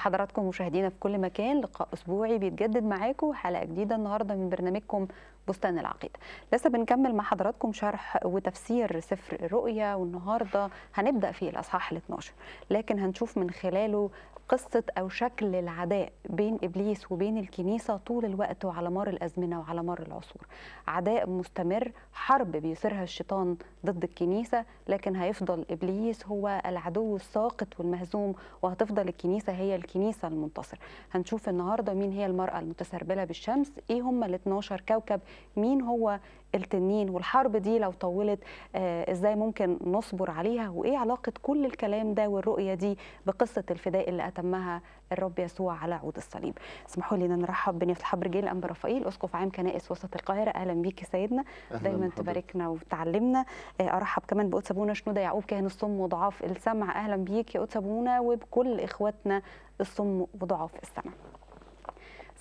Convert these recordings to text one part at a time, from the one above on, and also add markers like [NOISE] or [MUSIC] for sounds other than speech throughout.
بحضراتكم مشاهدينا في كل مكان لقاء أسبوعي بيتجدد معاكم حلقة جديدة النهاردة من برنامجكم بستان العقيدة لسه بنكمل مع حضراتكم شرح وتفسير سفر الرؤيا والنهاردة هنبدأ في الأصحاح ال 12 لكن هنشوف من خلاله قصه او شكل العداء بين ابليس وبين الكنيسه طول الوقت وعلى مر الازمنه وعلى مر العصور عداء مستمر حرب بيثيرها الشيطان ضد الكنيسه لكن هيفضل ابليس هو العدو الساقط والمهزوم وهتفضل الكنيسه هي الكنيسه المنتصر هنشوف النهارده مين هي المراه المتسربله بالشمس ايه هم ال 12 كوكب مين هو التنين والحرب دي لو طولت آه، ازاي ممكن نصبر عليها وايه علاقه كل الكلام ده والرؤيه دي بقصه الفداء اللي اتمها الرب يسوع على عود الصليب اسمحوا لي ان نرحب الحبر جيل انبا رفائيل اسقف عام كنائس وسط القاهره اهلا بيك يا سيدنا دايما تباركنا وتعلمنا آه، ارحب كمان بقدس ابونا شنوده يعقوب كاهن الصم وضعاف السمع اهلا بيك يا قدس ابونا وبكل اخواتنا الصم وضعاف السمع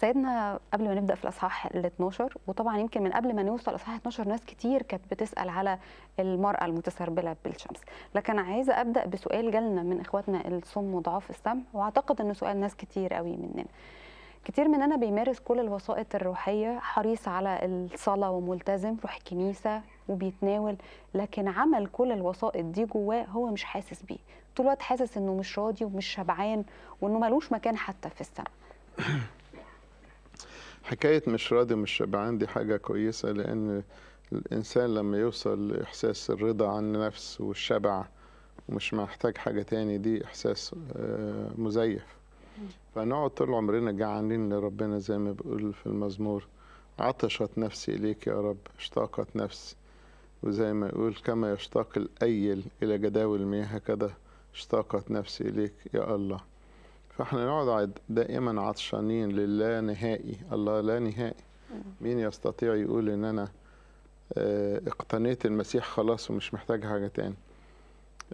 سيدنا قبل ما نبدا في الاصحاح ال 12 وطبعا يمكن من قبل ما نوصل اصحاح 12 ناس كتير كانت بتسال على المراه المتسربله بالشمس لكن عايزه ابدا بسؤال جالنا من اخواتنا الصم وضعاف السمع واعتقد انه سؤال ناس كتير قوي مننا كتير مننا بيمارس كل الوسائط الروحية حريص على الصلاة وملتزم روح الكنيسة وبيتناول لكن عمل كل الوسائط دي جواه هو مش حاسس بيه طول الوقت حاسس انه مش راضي ومش شبعان وانه ملوش مكان حتى في السماء [CLEARS THROAT] حكاية مش راضي مش شبعان دي حاجة كويسة لأن الإنسان لما يوصل لإحساس الرضا عن النفس والشبع ومش محتاج حاجة تاني دي إحساس آه، مزيف فنقعد طول عمرنا جعانين لربنا زي ما بيقول في المزمور عطشت نفسي إليك يا رب اشتاقت نفسي وزي ما يقول كما يشتاق الأيل إلى جداول المياه هكذا اشتاقت نفسي إليك يا الله فاحنا نقعد دائما عطشانين للا نهائي الله لا نهائي مين يستطيع يقول ان انا آه، اقتنيت المسيح خلاص ومش محتاج حاجه تاني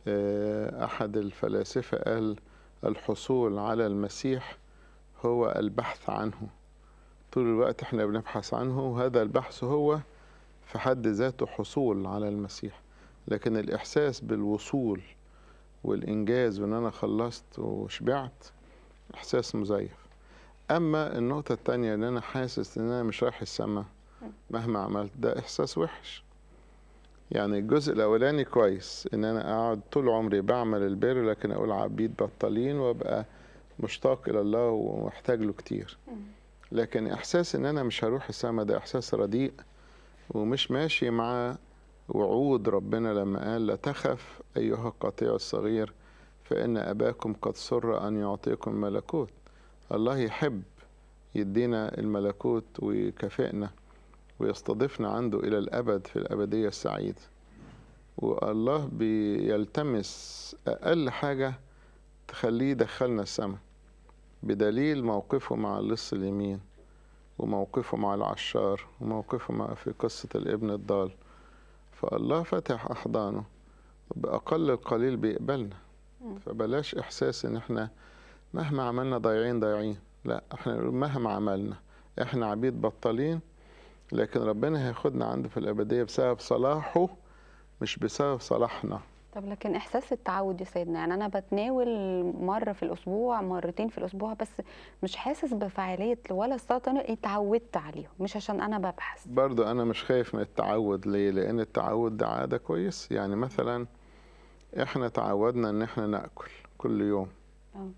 آه، احد الفلاسفه قال الحصول على المسيح هو البحث عنه طول الوقت احنا بنبحث عنه وهذا البحث هو في حد ذاته حصول على المسيح لكن الاحساس بالوصول والانجاز وان انا خلصت وشبعت احساس مزيف اما النقطه الثانيه ان انا حاسس ان انا مش رايح السما مهما عملت ده احساس وحش يعني الجزء الاولاني كويس ان انا اقعد طول عمري بعمل البر لكن اقول عبيد بطالين وابقى مشتاق الى الله ومحتاج له كتير لكن احساس ان انا مش هروح السما ده احساس رديء ومش ماشي مع وعود ربنا لما قال لا تخف ايها القطيع الصغير فإن أباكم قد سر أن يعطيكم ملكوت الله يحب يدينا الملكوت ويكافئنا ويستضيفنا عنده إلى الأبد في الأبدية السعيدة والله بيلتمس أقل حاجة تخليه يدخلنا السماء بدليل موقفه مع اللص اليمين وموقفه مع العشار وموقفه مع في قصة الابن الضال فالله فتح أحضانه بأقل القليل بيقبلنا فبلاش احساس ان احنا مهما عملنا ضايعين ضايعين لا احنا مهما عملنا احنا عبيد بطالين لكن ربنا هياخدنا عنده في الابديه بسبب صلاحه مش بسبب صلاحنا طب لكن احساس التعود يا سيدنا يعني انا بتناول مره في الاسبوع مرتين في الاسبوع بس مش حاسس بفعاليه ولا استطعت اتعودت عليهم مش عشان انا ببحث برضو انا مش خايف من التعود ليه لان التعود ده عاده كويس يعني مثلا احنا تعودنا ان احنا ناكل كل يوم أوه.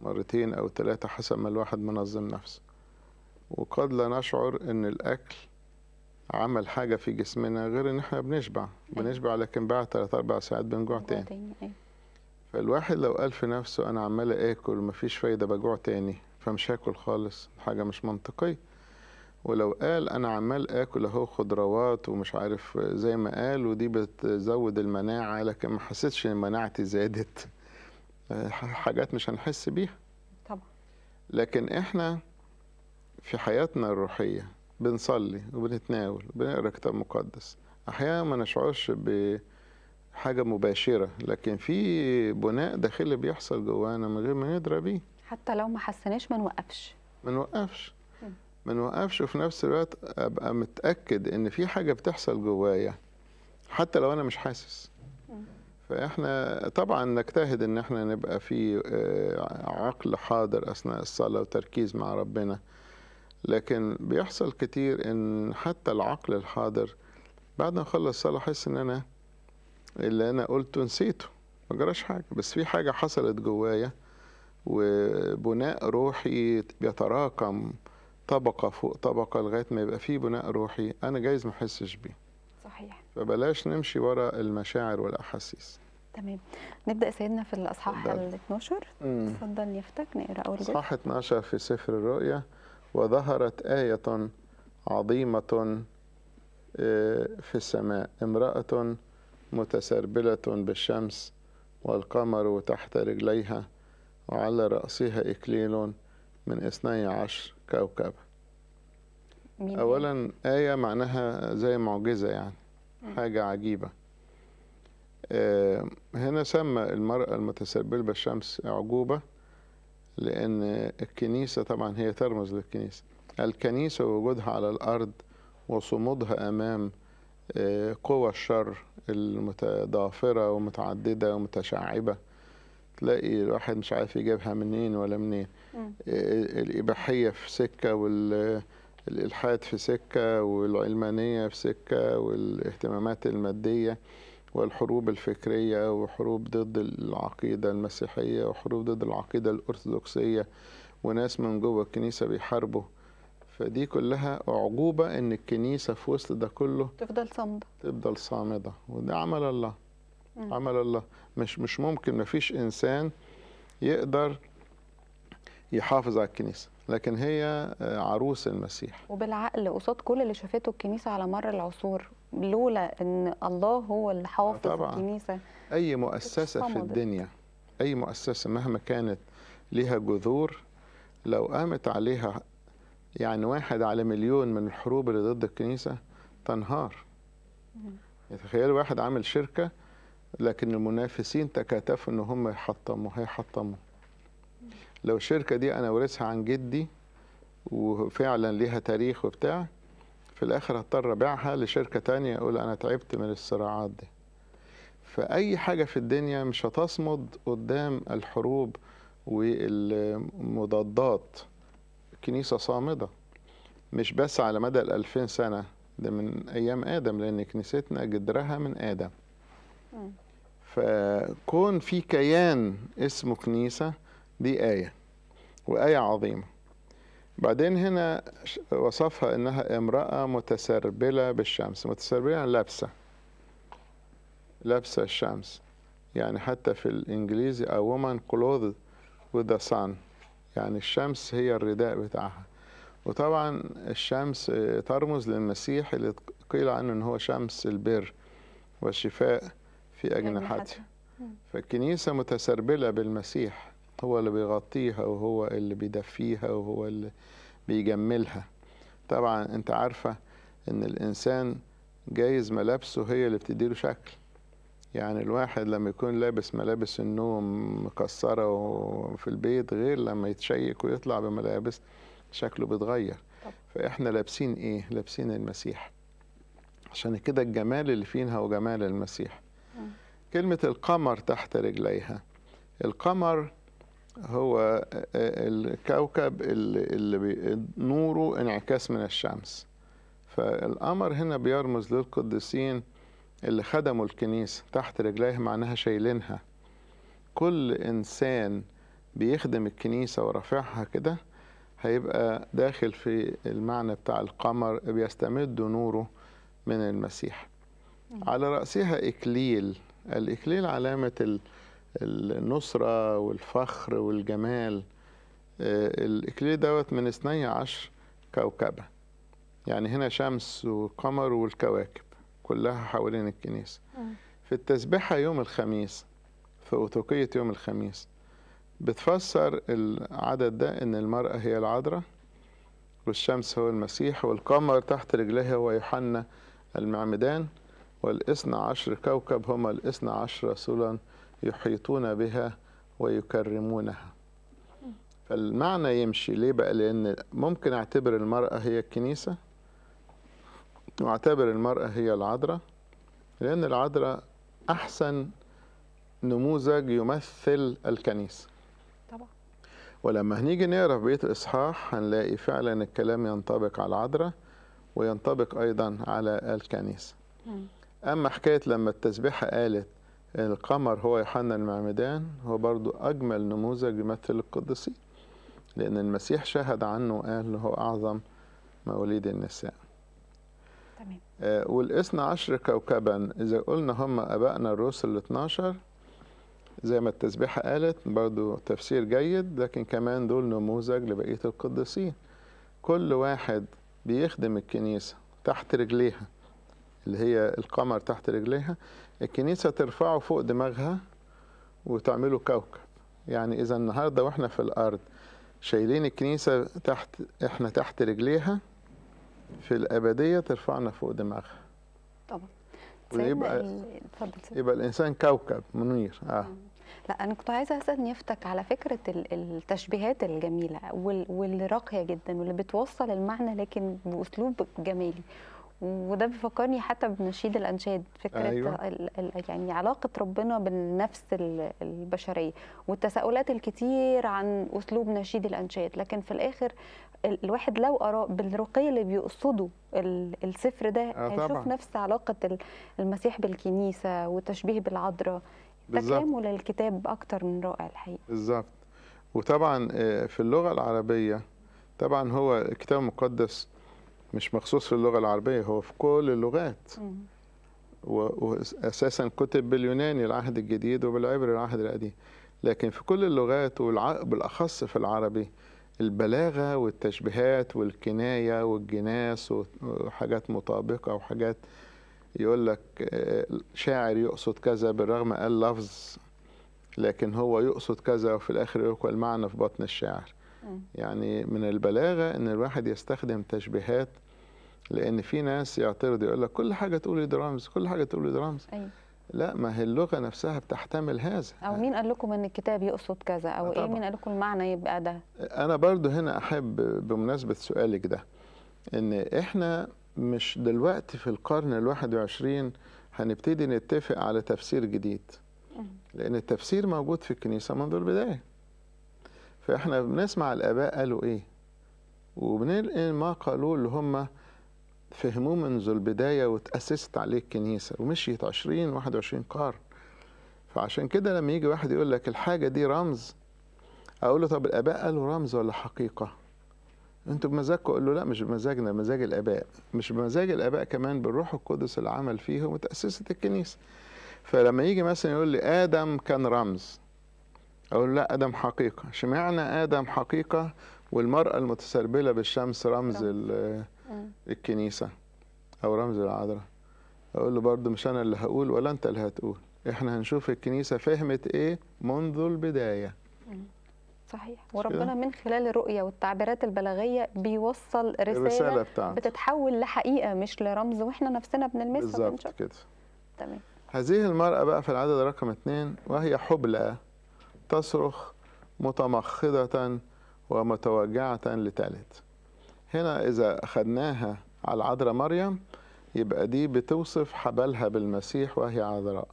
مرتين او ثلاثه حسب ما الواحد منظم نفسه وقد لا نشعر ان الاكل عمل حاجه في جسمنا غير ان احنا بنشبع أيوة. بنشبع لكن بعد ثلاث اربع ساعات بنجوع تاني, أيوة. فالواحد لو قال في نفسه انا عمال اكل ومفيش فايده بجوع تاني فمش هاكل خالص حاجه مش منطقيه ولو قال انا عمال اكل اهو خضروات ومش عارف زي ما قال ودي بتزود المناعه لكن ما حسيتش ان مناعتي زادت آه، حاجات مش هنحس بيها طبعا لكن احنا في حياتنا الروحيه بنصلي وبنتناول وبنقرا كتاب مقدس احيانا ما نشعرش بحاجه مباشره لكن في بناء داخلي بيحصل جوانا من غير ما ندرى بيه حتى لو ما حسيناش ما نوقفش ما نوقفش ما نوقفش وفي نفس الوقت ابقى متاكد ان في حاجه بتحصل جوايا حتى لو انا مش حاسس فاحنا طبعا نجتهد ان احنا نبقى في آه، عقل حاضر اثناء الصلاه وتركيز مع ربنا لكن بيحصل كتير ان حتى العقل الحاضر بعد ما اخلص الصلاه احس ان انا اللي انا قلته نسيته ما جراش حاجه بس في حاجه حصلت جوايا وبناء روحي بيتراكم طبقه فوق طبقه لغايه ما يبقى فيه بناء روحي انا جايز ما احسش بيه صحيح فبلاش نمشي ورا المشاعر والاحاسيس تمام نبدا سيدنا في الاصحاح ال 12 اتفضل يفتك نقرا اول اصحاح 12 في سفر الرؤيا وظهرت ايه عظيمه آه، في السماء امراه متسربله بالشمس والقمر تحت رجليها وعلى راسها اكليل من اثني عشر كوكبا أولا آية معناها زي معجزة يعني حاجة عجيبة آه، هنا سمى المرأة المتسببة بالشمس عجوبة لأن الكنيسة طبعا هي ترمز للكنيسة الكنيسة وجودها على الأرض وصمودها أمام آه، قوى الشر المتضافرة ومتعددة ومتشعبة تلاقي الواحد مش عارف يجيبها منين ولا منين آه، الإباحية في سكة والإلحاد في سكة والعلمانية في سكة والاهتمامات المادية والحروب الفكرية وحروب ضد العقيدة المسيحية وحروب ضد العقيدة الأرثوذكسية وناس من جوه الكنيسة بيحاربوا فدي كلها عجوبه إن الكنيسة في وسط ده كله تفضل صامدة تفضل صامدة وده عمل الله عمل الله مش مش ممكن ما فيش انسان يقدر يحافظ على الكنيسه لكن هي آه، عروس المسيح وبالعقل قصاد كل اللي شافته الكنيسه على مر العصور لولا ان الله هو اللي حافظ طبعا. الكنيسه اي مؤسسه في الدنيا اي مؤسسه مهما كانت لها جذور لو قامت عليها يعني واحد على مليون من الحروب اللي ضد الكنيسه تنهار يعني تخيل واحد عامل شركه لكن المنافسين تكاتفوا ان هم يحطموا هيحطموا لو الشركه دي انا ورثها عن جدي وفعلا ليها تاريخ وبتاع في الاخر هضطر ابيعها لشركه تانية اقول انا تعبت من الصراعات دي فاي حاجه في الدنيا مش هتصمد قدام الحروب والمضادات الكنيسه صامده مش بس على مدى الألفين سنه ده من ايام ادم لان كنيستنا جدرها من ادم فكون في كيان اسمه كنيسة دي آية وآية عظيمة بعدين هنا وصفها انها امرأة متسربلة بالشمس متسربلة يعني لابسة لابسة الشمس يعني حتى في الانجليزي a woman clothed with the sun يعني الشمس هي الرداء بتاعها وطبعا الشمس آه، ترمز للمسيح اللي قيل عنه ان هو شمس البر والشفاء في اجنحتها يعني فالكنيسة متسربلة بالمسيح هو اللي بيغطيها وهو اللي بيدفيها وهو اللي بيجملها طبعا انت عارفة ان الانسان جايز ملابسه هي اللي بتديله شكل يعني الواحد لما يكون لابس ملابس النوم مكسرة وفي البيت غير لما يتشيك ويطلع بملابس شكله بيتغير فاحنا لابسين ايه لابسين المسيح عشان كده الجمال اللي فينا هو جمال المسيح كلمة القمر تحت رجليها القمر هو الكوكب اللي نوره انعكاس من الشمس فالقمر هنا بيرمز للقديسين اللي خدموا الكنيسة تحت رجليها معناها شايلينها كل إنسان بيخدم الكنيسة ورافعها كده هيبقى داخل في المعنى بتاع القمر بيستمد نوره من المسيح على رأسها إكليل الإكليل علامة النصرة والفخر والجمال آه، الإكليل دوت من 12 كوكبة يعني هنا شمس وقمر والكواكب كلها حوالين الكنيسة آه. في التسبيحة يوم الخميس في أوتوقية يوم الخميس بتفسر العدد ده إن المرأة هي العذراء والشمس هو المسيح والقمر تحت رجليها هو يوحنا المعمدان والاثنى عشر كوكب هما الاثنى عشر رسولا يحيطون بها ويكرمونها فالمعنى يمشي ليه بقى لأن ممكن أعتبر المرأة هي الكنيسة وأعتبر المرأة هي العذراء لأن العذراء أحسن نموذج يمثل الكنيسة طبعا ولما هنيجي نقرا في بقية الإصحاح هنلاقي فعلا الكلام ينطبق على العذراء وينطبق أيضا على الكنيسة اما حكايه لما التسبيحه قالت القمر هو يوحنا المعمدان هو برضو اجمل نموذج يمثل القديسين لان المسيح شهد عنه وقال هو اعظم مواليد النساء تمام آه والاثنى عشر كوكبا اذا قلنا هم ابائنا الرسل ال 12 زي ما التسبيحه قالت برضو تفسير جيد لكن كمان دول نموذج لبقيه القديسين كل واحد بيخدم الكنيسه تحت رجليها اللي هي القمر تحت رجليها الكنيسة ترفعه فوق دماغها وتعمله كوكب يعني إذا النهاردة وإحنا في الأرض شايلين الكنيسة تحت إحنا تحت رجليها في الأبدية ترفعنا فوق دماغها طبعا ويبقى يبقى الإنسان كوكب منير آه. آه. لا انا كنت عايزه اسال نيفتك على فكره التشبيهات الجميله والراقيه جدا واللي بتوصل المعنى لكن باسلوب جمالي وده بيفكرني حتى بنشيد الانشاد فكره أيوة. ال يعني علاقه ربنا بالنفس البشريه والتساؤلات الكتير عن اسلوب نشيد الانشاد لكن في الاخر الواحد لو أرى بالرقي اللي بيقصده السفر ده آه، هيشوف طبعًا. نفس علاقة المسيح بالكنيسة وتشبيه بالعذراء تكامل للكتاب أكتر من رائع الحقيقة بالظبط وطبعا آه، في اللغة العربية طبعا هو الكتاب المقدس مش مخصوص في اللغه العربيه هو في كل اللغات واساسا كتب باليوناني العهد الجديد وبالعبري العهد القديم لكن في كل اللغات وبالاخص في العربي البلاغه والتشبيهات والكنايه والجناس وحاجات مطابقه وحاجات يقول لك آه، شاعر يقصد كذا بالرغم قال لفظ لكن هو يقصد كذا وفي الاخر يقول المعنى في بطن الشاعر إيه. يعني من البلاغه ان الواحد يستخدم تشبيهات لان في ناس يعترض يقول لك كل حاجه تقول درامز كل حاجه تقول درامز أيوة. لا ما هي اللغه نفسها بتحتمل هذا او مين قال لكم ان الكتاب يقصد كذا او إيه؟ طبعا. ايه مين قال لكم المعنى يبقى ده انا برضو هنا احب بمناسبه سؤالك ده ان احنا مش دلوقتي في القرن ال21 هنبتدي نتفق على تفسير جديد إيه. لان التفسير موجود في الكنيسه منذ البدايه فاحنا بنسمع الآباء قالوا إيه وبننقل ما قالوه اللي هم فهموه منذ البداية وتأسست عليه الكنيسة ومشيت 20 21 قار فعشان كده لما يجي واحد يقول لك الحاجة دي رمز أقول له طب الآباء قالوا رمز ولا حقيقة؟ أنتوا بمزاجكم أقول له لا مش بمزاجنا بمزاج الآباء مش بمزاج الآباء كمان بالروح القدس العمل فيهم وتأسست الكنيسة فلما يجي مثلا يقول لي آدم كان رمز اقول لا ادم حقيقه اشمعنى ادم حقيقه والمراه المتسربله بالشمس رمز الكنيسه او رمز العذراء اقول له برضه مش انا اللي هقول ولا انت اللي هتقول احنا هنشوف الكنيسه فهمت ايه منذ البدايه صحيح وربنا من خلال الرؤية والتعبيرات البلاغية بيوصل رسالة, رسالة بتتحول لحقيقة مش لرمز واحنا نفسنا بنلمسها بالظبط كده تمام هذه المرأة بقى في العدد رقم اثنين وهي حبلى تصرخ متمخضة ومتوجعة لتالت هنا إذا أخذناها على عذراء مريم يبقى دي بتوصف حبلها بالمسيح وهي عذراء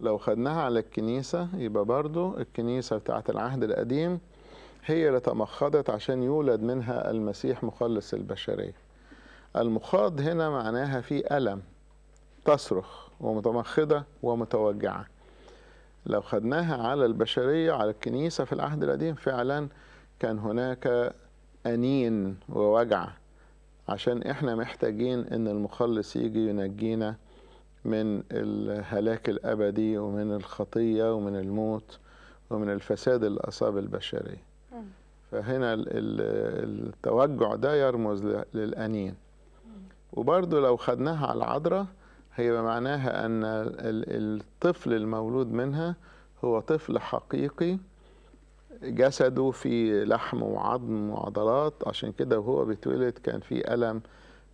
لو خدناها على الكنيسة يبقى برضو الكنيسة بتاعة العهد القديم هي اللي تمخضت عشان يولد منها المسيح مخلص البشرية المخاض هنا معناها في ألم تصرخ ومتمخضة ومتوجعة لو خدناها على البشرية على الكنيسة في العهد القديم فعلا كان هناك أنين ووجع عشان احنا محتاجين ان المخلص يجي ينجينا من الهلاك الابدي ومن الخطيه ومن الموت ومن الفساد اللي اصاب البشريه فهنا التوجع ده يرمز للانين وبرضو لو خدناها على العذراء هي معناها أن الطفل المولود منها هو طفل حقيقي جسده في لحم وعظم وعضلات عشان كده وهو بيتولد كان في ألم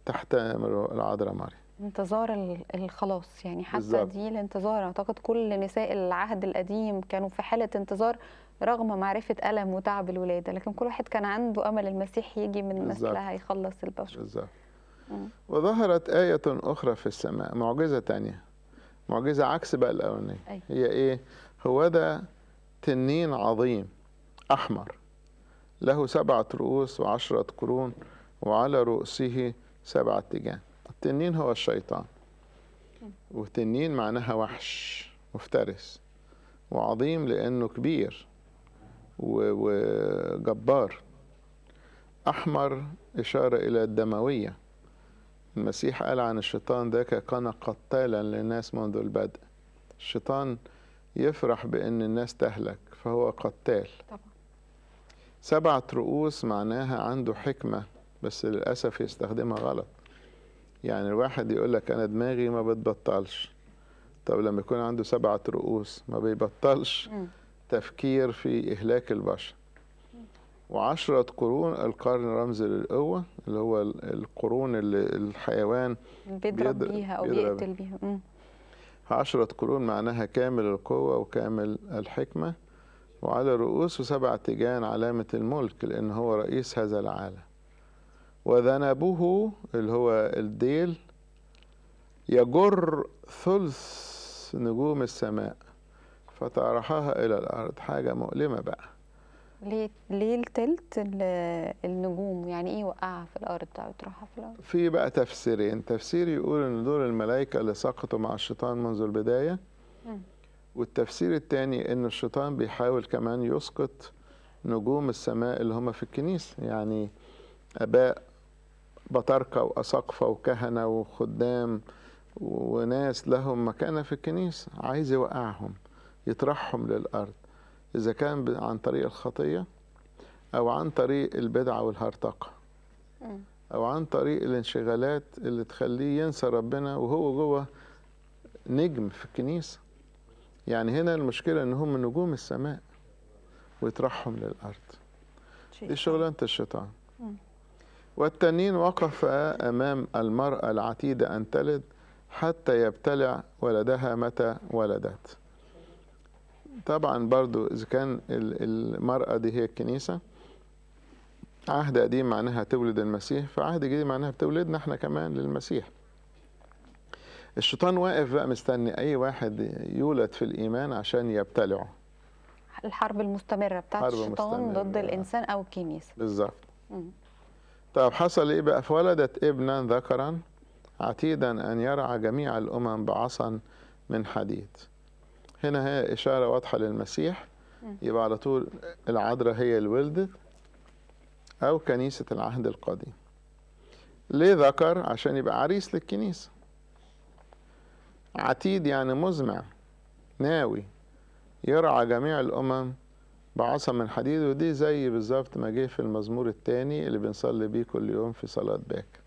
تحت العذراء انتظار الخلاص يعني حتى بالزبط. دي الانتظار اعتقد كل نساء العهد القديم كانوا في حاله انتظار رغم معرفه الم وتعب الولاده لكن كل واحد كان عنده امل المسيح يجي من مثلها يخلص البشر بالزبط. وظهرت آية أخرى في السماء معجزة تانية معجزة عكس بقى الأولانية هي إيه هو ده تنين عظيم أحمر له سبعة رؤوس وعشرة قرون وعلى رؤسه سبعة تجان التنين هو الشيطان وتنين معناها وحش مفترس وعظيم لأنه كبير وجبار أحمر إشارة إلى الدموية المسيح قال عن الشيطان ده كان قتالا للناس منذ البدء الشيطان يفرح بأن الناس تهلك فهو قتال طبعا. سبعة رؤوس معناها عنده حكمة بس للأسف يستخدمها غلط يعني الواحد يقول لك أنا دماغي ما بتبطلش طب لما يكون عنده سبعة رؤوس ما بيبطلش م. تفكير في إهلاك البشر وعشرة قرون القرن رمز للقوة اللي هو القرون اللي الحيوان بيضرب بيها أو بيقتل بيها عشرة قرون معناها كامل القوة وكامل الحكمة وعلى رؤوسه سبع تيجان علامة الملك لأن هو رئيس هذا العالم وذنبه اللي هو الديل يجر ثلث نجوم السماء فتعرحها إلى الأرض حاجة مؤلمة بقى ليه ليه التلت النجوم يعني ايه وقعها في الارض او طرحها في الارض في بقى تفسيرين تفسير يقول ان دول الملائكه اللي سقطوا مع الشيطان منذ البدايه والتفسير الثاني ان الشيطان بيحاول كمان يسقط نجوم السماء اللي هم في الكنيسه يعني اباء بطاركه واساقفه وكهنه وخدام وناس لهم مكانه في الكنيسه عايز يوقعهم يطرحهم للارض إذا كان عن طريق الخطية أو عن طريق البدعة والهرطقة أو عن طريق الانشغالات اللي تخليه ينسى ربنا وهو جوه نجم في الكنيسة يعني هنا المشكلة إن هم نجوم السماء ويطرحهم للأرض دي شغلانة الشيطان والتنين وقف أمام المرأة العتيدة أن تلد حتى يبتلع ولدها متى ولدت طبعا برضو إذا كان المرأة دي هي الكنيسة عهد قديم معناها تولد المسيح فعهد جديد معناها بتولدنا احنا كمان للمسيح الشيطان واقف بقى مستني أي واحد يولد في الإيمان عشان يبتلعه الحرب المستمرة بتاعت حرب الشيطان مستمرة. ضد الإنسان أو الكنيسة بالظبط طب حصل إيه بقى فولدت ابنا ذكرا عتيدا أن يرعى جميع الأمم بعصا من حديد هنا هي إشارة واضحة للمسيح يبقى على طول العذراء هي اللي ولدت أو كنيسة العهد القديم ليه ذكر عشان يبقى عريس للكنيسة عتيد يعني مزمع ناوي يرعى جميع الأمم بعصا من حديد ودي زي بالظبط ما جه في المزمور الثاني اللي بنصلي بيه كل يوم في صلاة باكر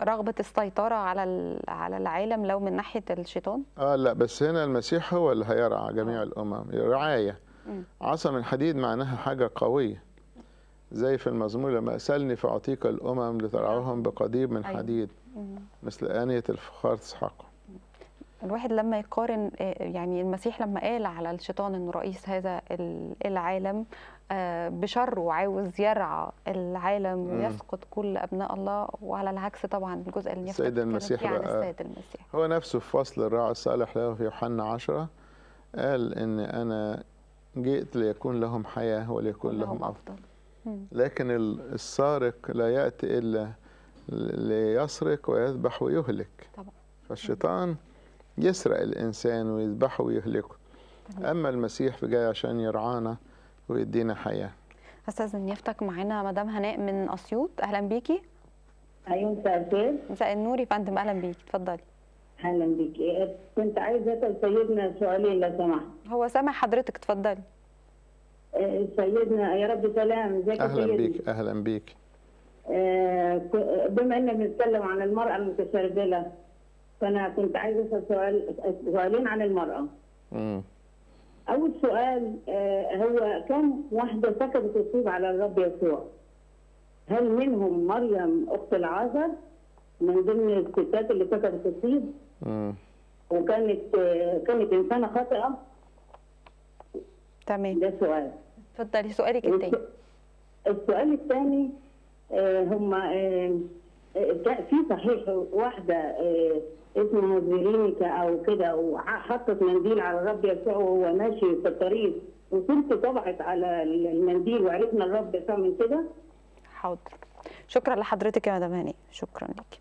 رغبه السيطره على على العالم لو من ناحيه الشيطان اه لا بس هنا المسيح هو اللي هيرعى جميع آه. الامم رعايه عصا من حديد معناها حاجه قويه زي في المزمور لما أسألني فاعطيك الامم لترعوهم آه. بقضيب من أيوة. حديد مثل انيه الفخار تسحقه الواحد لما يقارن آه، يعني المسيح لما قال على الشيطان انه رئيس هذا العالم آه، بشره وعاوز يرعى العالم ويسقط كل ابناء الله وعلى العكس طبعا الجزء اللي السيد المسيح يعني السيد المسيح هو نفسه في فصل الراعي الصالح له في يوحنا 10 قال ان انا جئت ليكون لهم حياه وليكون لهم افضل لكن السارق لا ياتي الا ليسرق ويذبح ويهلك طبعا فالشيطان يسرق الانسان ويذبحه ويهلكه اما المسيح فجاي عشان يرعانا ويدينا حياه استاذ نيفتك معانا مدام هناء من اسيوط اهلا بيكي ايوه مساء الخير مساء النور يا فندم اهلا بيكي اتفضلي اهلا بيكي كنت عايزه اسال سيدنا سؤالين لو سمحت هو سامع حضرتك اتفضلي آه، سيدنا يا رب سلام ازيك اهلا بيك اهلا بيك آه، بما اننا بنتكلم عن المراه المتسربله فانا كنت عايزه اسال سؤال سؤالين عن المراه امم اول سؤال آه، هو كم واحده سكبت الصيد على الرب يسوع؟ هل منهم مريم اخت العازر من ضمن الستات اللي سكبت الصيد؟ وكانت آه، كانت انسانه خاطئه؟ تمام ده سؤال اتفضلي سؤالك الثاني السؤال الثاني آه، هم في صحيح واحده اسمه زيرينيكا او كده وحطت منديل على الرب يسوع وهو ماشي في الطريق وكنت طبعت على المنديل وعرفنا الرب يسوع من كده حاضر شكرا لحضرتك يا مدام هاني شكرا لك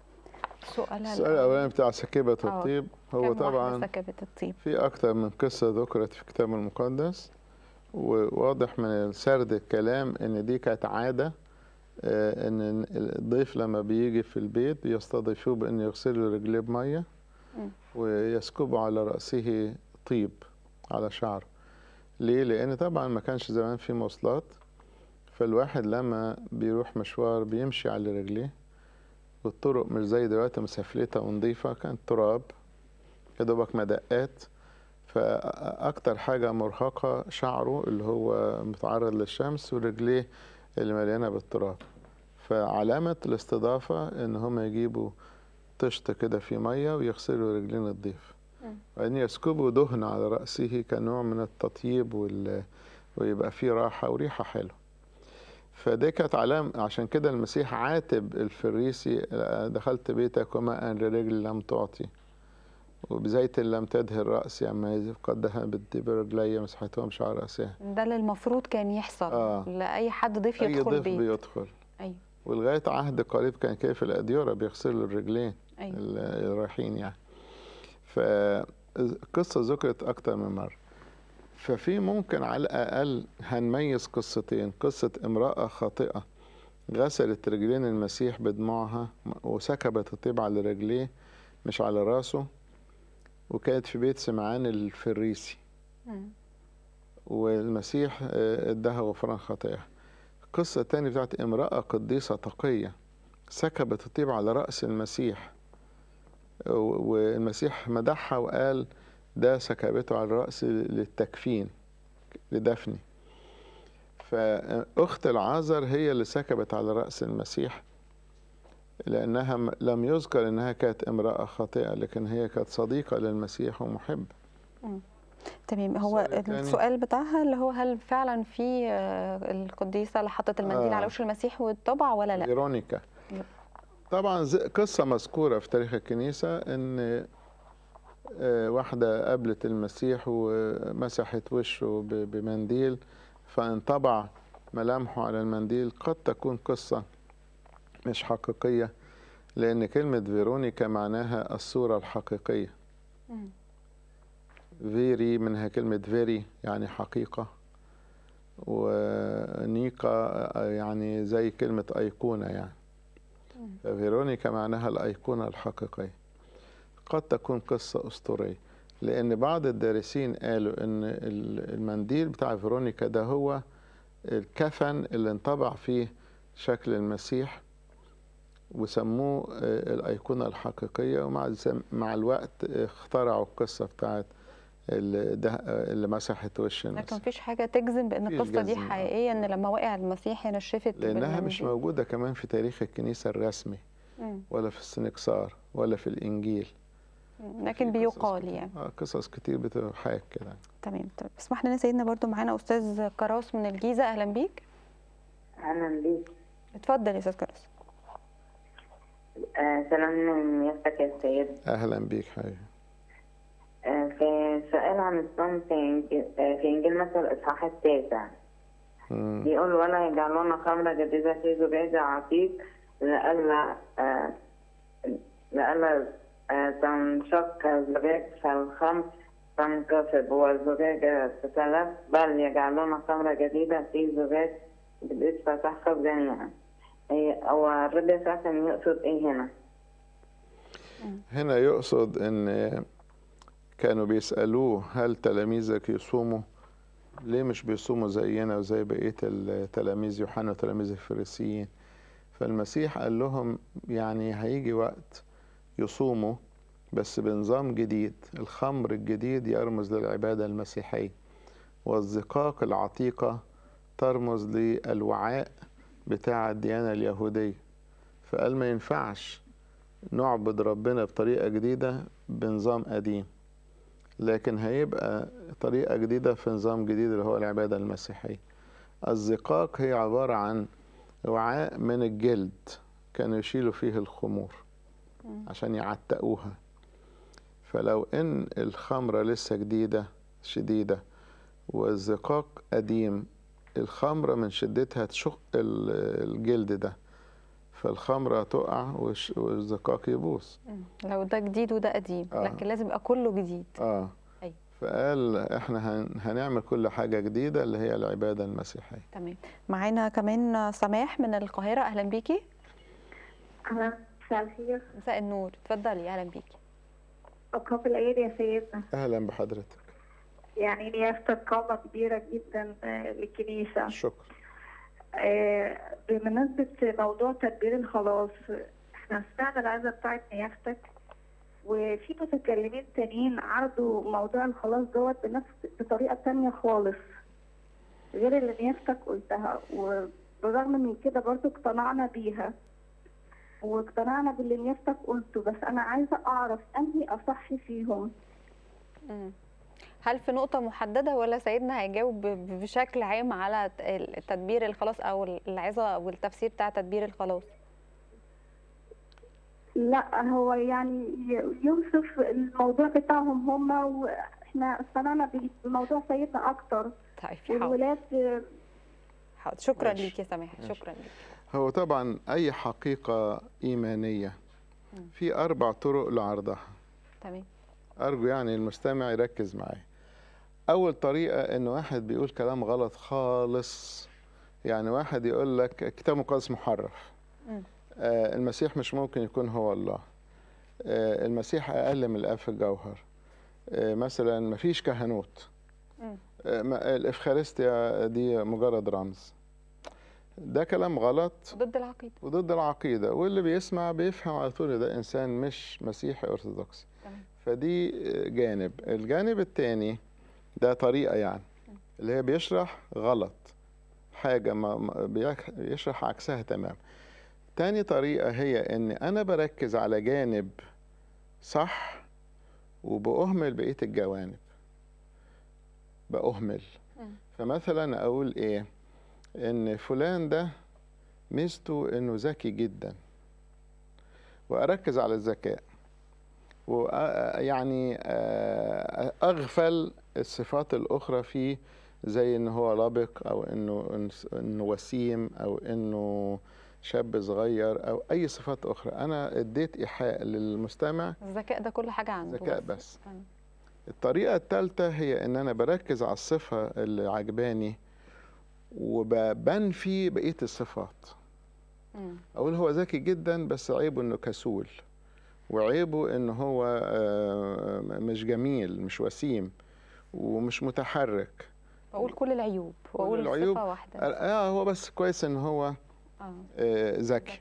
سؤال السؤال الاولاني بتاع سكبه آه. الطيب هو طبعا الطيب في اكثر من قصه ذكرت في الكتاب المقدس وواضح من سرد الكلام ان دي كانت عاده آه، ان الضيف لما بيجي في البيت يستضيفوه بان يغسلوا رجليه بميه ويسكبوا على راسه طيب على شعر ليه لان طبعا ما كانش زمان في مواصلات فالواحد لما بيروح مشوار بيمشي على رجليه والطرق مش زي دلوقتي مسفلته ونظيفه كانت تراب يا دوبك مدقات فاكتر حاجه مرهقه شعره اللي هو متعرض للشمس ورجليه اللي مليانه بالتراب فعلامة الاستضافة إن هم يجيبوا طشت كده في مية ويغسلوا رجلين الضيف وأن يعني يسكبوا دهن على رأسه كنوع من التطيب وال... ويبقى فيه راحة وريحة حلوة فدي كانت علامة عشان كده المسيح عاتب الفريسي دخلت بيتك وما أن لرجل لم تعطي وبزيت لم تدهر رأسي أما يزف قد ذهبت برجلي مسحتهم شعر رأسها ده اللي المفروض كان يحصل آه. لأي حد ضيف يدخل أي ضيف بيت. بيدخل ولغايه عهد قريب كان كيف الأديورة بيغسل بيغسلوا الرجلين أيوة. الرايحين يعني فقصه ذكرت اكتر من مره ففي ممكن على الاقل هنميز قصتين قصه امراه خاطئه غسلت رجلين المسيح بدموعها وسكبت الطيب على رجليه مش على راسه وكانت في بيت سمعان الفريسي والمسيح آه، اداها غفران خطيئه قصة تاني بتاعت امرأة قديسة تقية سكبت الطيب على رأس المسيح والمسيح مدحها وقال ده سكبته على الرأس للتكفين لدفني فأخت العازر هي اللي سكبت على رأس المسيح لأنها لم يذكر أنها كانت امرأة خاطئة لكن هي كانت صديقة للمسيح ومحبة تمام هو يعني. السؤال بتاعها اللي هو هل فعلا في آه، القديسه اللي حطت المنديل آه. على وش المسيح والطبع ولا لا؟ فيرونيكا طبعا قصه مذكوره في تاريخ الكنيسه ان آه، واحده قابلت المسيح ومسحت وشه بمنديل فانطبع ملامحه على المنديل قد تكون قصه مش حقيقيه لان كلمه فيرونيكا معناها الصوره الحقيقيه فيري منها كلمة فيري يعني حقيقة ونيكا يعني زي كلمة أيقونة يعني فيرونيكا معناها الأيقونة الحقيقية قد تكون قصة أسطورية لأن بعض الدارسين قالوا إن المنديل بتاع فيرونيكا ده هو الكفن اللي انطبع فيه شكل المسيح وسموه آه، الأيقونة الحقيقية ومع مع الوقت اخترعوا القصة بتاعت اللي, اللي مسحت وش الناس لكن مفيش حاجه تجزم بان القصه دي حقيقيه ان لما وقع المسيح نشفت لانها مش موجوده كمان في تاريخ الكنيسه الرسمي ولا في السنكسار ولا في الانجيل لكن بيقال يعني اه قصص كتير بتحاك كده تمام طيب اسمح لنا سيدنا برضو معانا استاذ كراس من الجيزه اهلا بيك اهلا بيك اتفضل يا استاذ كراس آه، سلام يا سيد اهلا بيك حبيبي سأل عن الصوم آه، في انجيل متى الاصحاح التاسع بيقول ولا يجعلون خمرة جديدة في زجاجة عتيق لئلا لألا آه، لئلا آه، تنشق الزجاج فالخمر تنكسر والزجاجة تتلف بل يجعلون خمرة جديدة في زجاج جديد فتحقق جميعا إيه، هو الرب يسأل يقصد ايه هنا؟ هنا يقصد ان كانوا بيسألوه هل تلاميذك يصوموا ليه مش بيصوموا زينا وزي بقية تلاميذ يوحنا وتلاميذ الفريسيين فالمسيح قال لهم يعني هيجي وقت يصوموا بس بنظام جديد الخمر الجديد يرمز للعبادة المسيحية والزقاق العتيقة ترمز للوعاء بتاع الديانة اليهودية فقال ما ينفعش نعبد ربنا بطريقة جديدة بنظام قديم لكن هيبقى طريقة جديدة في نظام جديد اللي هو العبادة المسيحية الزقاق هي عبارة عن وعاء من الجلد كانوا يشيلوا فيه الخمور عشان يعتقوها فلو ان الخمرة لسه جديدة شديدة والزقاق قديم الخمرة من شدتها تشق الجلد ده فالخمره تقع والزقاق يبوظ لو ده جديد وده قديم آه. لكن لازم يبقى كله جديد اه أي. أيوة. فقال احنا هنعمل كل حاجه جديده اللي هي العباده المسيحيه تمام معانا كمان سماح من القاهره اهلا بيكي اهلا مساء الخير مساء النور اتفضلي اهلا بيكي اوقاف العيد يا سيدنا اهلا بحضرتك يعني نيافه قامه كبيره جدا للكنيسه شكرا آه، بمناسبة موضوع تدبير الخلاص احنا سمعنا العزة بتاعت نيافتك وفي متكلمين تانيين عرضوا موضوع الخلاص دوت بنفس بطريقة تانية خالص غير اللي نيافتك قلتها وبرغم من كده برضو اقتنعنا بيها واقتنعنا باللي نيافتك قلته بس أنا عايزة أعرف أنهي أصح فيهم. هل في نقطه محدده ولا سيدنا هيجاوب بشكل عام على تدبير الخلاص او العظه والتفسير بتاع تدبير الخلاص لا هو يعني يوصف الموضوع بتاعهم هما واحنا اصطنعنا بموضوع سيدنا اكتر طيب حاضر والولاد حاضر شكرا ليك يا سماح شكرا ليك هو طبعا اي حقيقه ايمانيه في اربع طرق لعرضها تمام ارجو يعني المستمع يركز معايا اول طريقه ان واحد بيقول كلام غلط خالص يعني واحد يقول لك الكتاب المقدس محرف آه المسيح مش ممكن يكون هو الله آه المسيح اقل من الأف في الجوهر آه مثلا مفيش كهنوت آه، الافخارستيا دي مجرد رمز ده كلام غلط ضد العقيده وضد العقيده واللي بيسمع بيفهم على طول ده انسان مش مسيحي ارثوذكسي فدي جانب الجانب الثاني ده طريقه يعني اللي هي بيشرح غلط حاجه ما بيشرح عكسها تمام تاني طريقه هي ان انا بركز على جانب صح وبأهمل بقيه الجوانب بأهمل فمثلا اقول ايه ان فلان ده ميزته انه ذكي جدا واركز على الذكاء ويعني اغفل الصفات الاخرى فيه زي ان هو رابق او انه انه وسيم او انه شاب صغير او اي صفات اخرى انا اديت ايحاء للمستمع الذكاء ده كل حاجه عنده ذكاء بس الطريقه الثالثه هي ان انا بركز على الصفه اللي عجباني وبنفي بقيه الصفات اقول هو ذكي جدا بس عيبه انه كسول وعيبه ان هو آه، آه، مش جميل مش وسيم ومش متحرك بقول كل العيوب واقول العيوب واحده آه،, اه هو بس كويس ان هو ذكي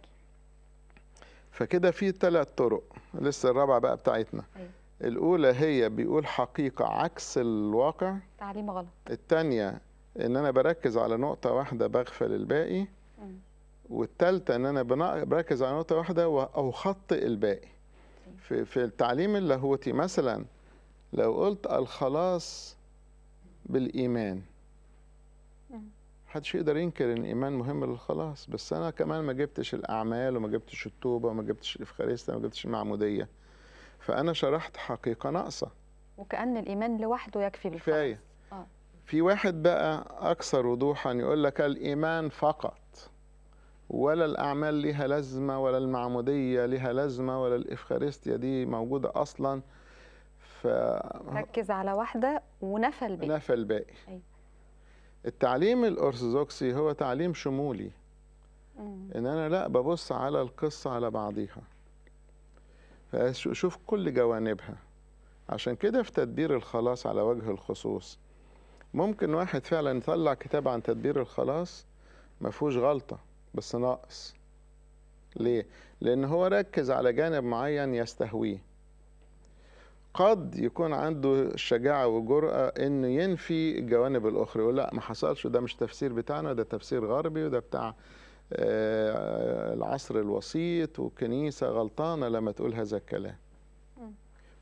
فكده في ثلاث طرق لسه الرابعه بقى بتاعتنا أيوة. الاولى هي بيقول حقيقه عكس الواقع تعليم غلط الثانيه ان انا بركز على نقطه واحده بغفل الباقي والثالثه ان انا بركز على نقطه واحده واخطئ الباقي في في التعليم اللاهوتي مثلا لو قلت الخلاص بالايمان محدش يقدر ينكر ان الايمان مهم للخلاص بس انا كمان ما جبتش الاعمال وما جبتش التوبه وما جبتش الافخارستة وما جبتش المعموديه فانا شرحت حقيقه ناقصه وكان الايمان لوحده يكفي بالخلاص كفايه آه. في واحد بقى اكثر وضوحا يقول لك الايمان فقط ولا الأعمال لها لازمة ولا المعمودية لها لازمة ولا الإفخارستيا دي موجودة أصلا ف... ركز على واحدة ونفى الباقي نفى الباقي أيوة. التعليم الأرثوذكسي هو تعليم شمولي مم. إن أنا لا ببص على القصة على بعضيها فأشوف كل جوانبها عشان كده في تدبير الخلاص على وجه الخصوص ممكن واحد فعلا يطلع كتاب عن تدبير الخلاص ما فيهوش غلطه بس ناقص ليه؟ لأن هو ركز على جانب معين يستهويه قد يكون عنده شجاعه وجراه إنه ينفي الجوانب الأخرى يقول لا ما حصلش ده مش تفسير بتاعنا ده تفسير غربي وده بتاع آه، العصر الوسيط والكنيسة غلطانة لما تقول هذا الكلام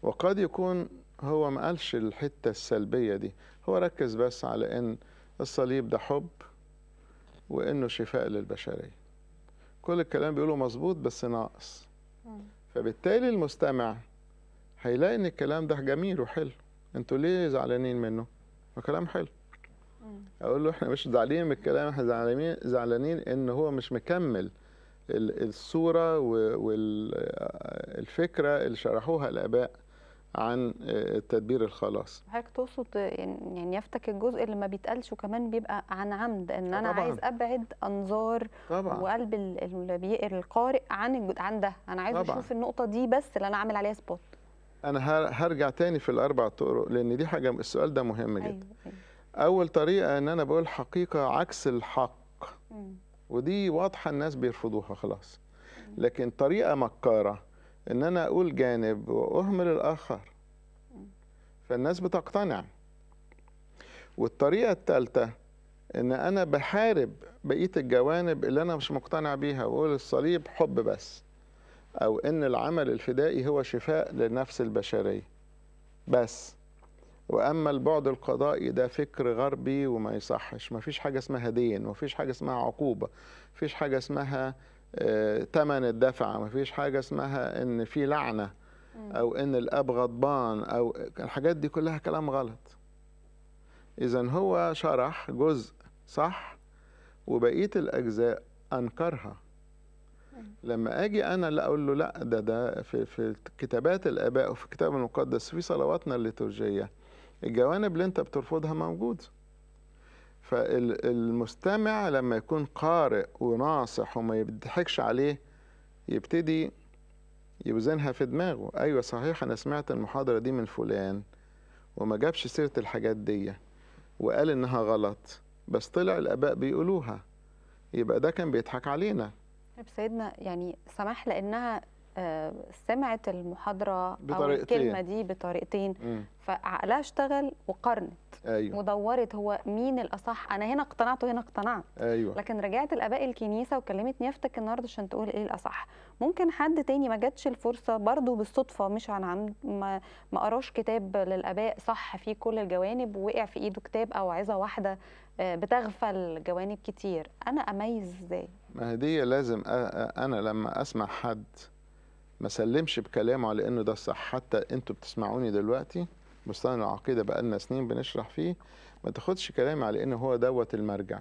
وقد يكون هو ما قالش الحتة السلبية دي هو ركز بس على أن الصليب ده حب وانه شفاء للبشريه كل الكلام بيقوله مظبوط بس ناقص فبالتالي المستمع هيلاقي ان الكلام ده جميل وحلو انتوا ليه زعلانين منه ما كلام حلو اقول له احنا مش زعلانين من الكلام احنا زعلانين زعلانين ان هو مش مكمل الصوره والفكره اللي شرحوها الاباء عن آه، تدبير الخلاص حضرتك تقصد يعني يفتك الجزء اللي ما بيتقالش وكمان بيبقى عن عمد ان انا طبعًا. عايز ابعد انظار طبعًا. وقلب القارئ عن عن ده انا عايز طبعًا. اشوف النقطه دي بس اللي انا عامل عليها سبوت انا هرجع تاني في الاربع طرق لان دي حاجه السؤال ده مهم أيوة، جدا أيوة. أيوة. اول طريقه ان انا بقول حقيقه عكس الحق م. ودي واضحه الناس بيرفضوها خلاص لكن طريقه مكاره ان انا اقول جانب واهمل الاخر فالناس بتقتنع والطريقه الثالثه ان انا بحارب بقيه الجوانب اللي انا مش مقتنع بيها واقول الصليب حب بس او ان العمل الفدائي هو شفاء للنفس البشريه بس واما البعد القضائي ده فكر غربي وما يصحش مفيش حاجه اسمها دين مفيش حاجه اسمها عقوبه مفيش حاجه اسمها ثمن الدفع ما فيش حاجه اسمها ان في لعنه او ان الاب غضبان او الحاجات دي كلها كلام غلط اذا هو شرح جزء صح وبقيه الاجزاء انكرها لما اجي انا اللي اقول له لا ده ده في, في كتابات الاباء وفي الكتاب المقدس في صلواتنا الليتورجيه الجوانب اللي انت بترفضها موجوده فالمستمع لما يكون قارئ وناصح وما يضحكش عليه يبتدي يوزنها في دماغه ايوه صحيح انا سمعت المحاضره دي من فلان وما جابش سيره الحاجات دي وقال انها غلط بس طلع الاباء بيقولوها يبقى ده كان بيضحك علينا طيب سيدنا يعني سماح لانها آه، سمعت المحاضره او الكلمه دي بطريقتين فعقلها اشتغل وقارنت أيوة. ودورت هو مين الاصح انا هنا اقتنعت وهنا اقتنعت أيوة. لكن رجعت لاباء الكنيسه وكلمت نيافتك النهارده عشان تقول ايه الاصح ممكن حد تاني ما جاتش الفرصه برضه بالصدفه مش عن عمد ما, ما قراش كتاب للاباء صح فيه كل الجوانب ووقع في ايده كتاب او عظه واحده آه، بتغفل جوانب كتير انا اميز ازاي ما هديه لازم انا لما اسمع حد ما سلمش بكلامه على انه ده الصح حتى انتوا بتسمعوني دلوقتي بستان العقيده بقالنا سنين بنشرح فيه ما تاخدش كلامي على ان هو دوت المرجع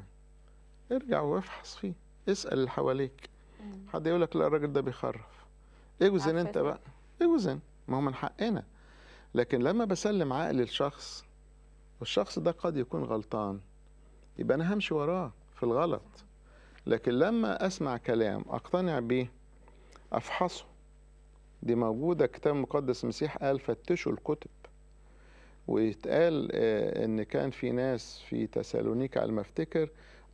ارجع وافحص فيه اسال اللي حواليك حد يقول لك لا الراجل ده بيخرف اوزن إيه انت بقى اوزن إيه ما هو من حقنا لكن لما بسلم عقل الشخص والشخص ده قد يكون غلطان يبقى انا همشي وراه في الغلط لكن لما اسمع كلام اقتنع بيه افحصه دي موجودة كتاب مقدس المسيح قال فتشوا الكتب ويتقال آه، ان كان في ناس في تسالونيك على ما افتكر